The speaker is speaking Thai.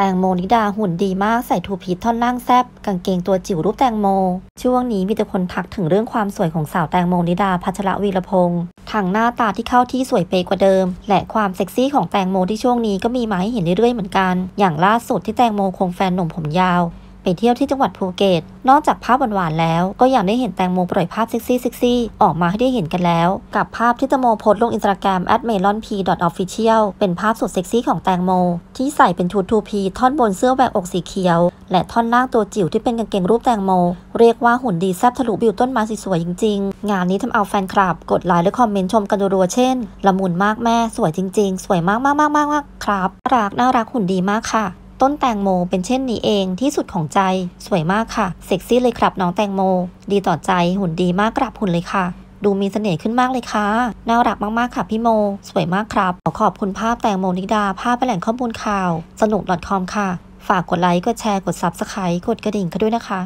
แตงโมนิดาหุ่นดีมาก ใส่ทูพีทท่อนล่างแซบกางเกงตัวจิ๋วรูปแตงโม ช่วงนี้มีแต่คนทักถึงเรื่องความสวยของสาวแตงโมนิดา พัชรวีรพงศ์ทั้งหน้าตาที่เข้าที่สวยเปกว่าเดิม และความเซ็กซี่ของแตงโมที่ช่วงนี้ก็มีมาให้เห็นเรื่อยๆเหมือนกัน อย่างล่าสุดที่แตงโมควงแฟนหนุ่มผมยาวไปเที่ยวที่จังหวัดภูเก็ต นอกจากภาพหวานๆแล้ว ก็ยังได้เห็นแตงโมปล่อยภาพเซ็กซี่เซ็กซี่ออกมาให้ได้เห็นกันแล้ว กับภาพที่แตงโมโพสลงอินสตาแกรม @melonp.official เป็นภาพสุดเซ็กซี่ของแตงโม ที่ใส่เป็นชุด 2P ท่อนบนเสื้อแหวกอกสีเขียว และท่อนล่างตัวจิ๋วที่เป็นกางเกงรูปแตงโมเรียกว่าหุ่นดีแซบทะลุบิวต้นมาสวยๆจริงๆ งานนี้ทำเอาแฟนคลับกดไลค์และคอมเมนต์ชมกันรัวๆเช่นละมุนมากแม่ สวยจริง ๆ สวยมากๆ ๆ ๆ ครับรักน่ารักหุ่นดีมากค่ะต้นแตงโมเป็นเช่นนี้เองที่สุดของใจ สวยมากค่ะ เซ็กซี่เลยครับน้องแตงโม ดีต่อใจหุ่นดีมากกรับหุ่นเลยค่ะ ดูมีเสน่ห์ขึ้นมากเลยค่ะ น่ารักมากๆค่ะพี่โม สวยมากครับ ขอขอบคุณภาพแตงโมนิดาภาพแหล่งข้อมูลข่าว สนุก .com ค่ะ ฝากกดไลค์กดแชร์กดซับสไครต์กดกระดิ่งกันด้วยนะคะ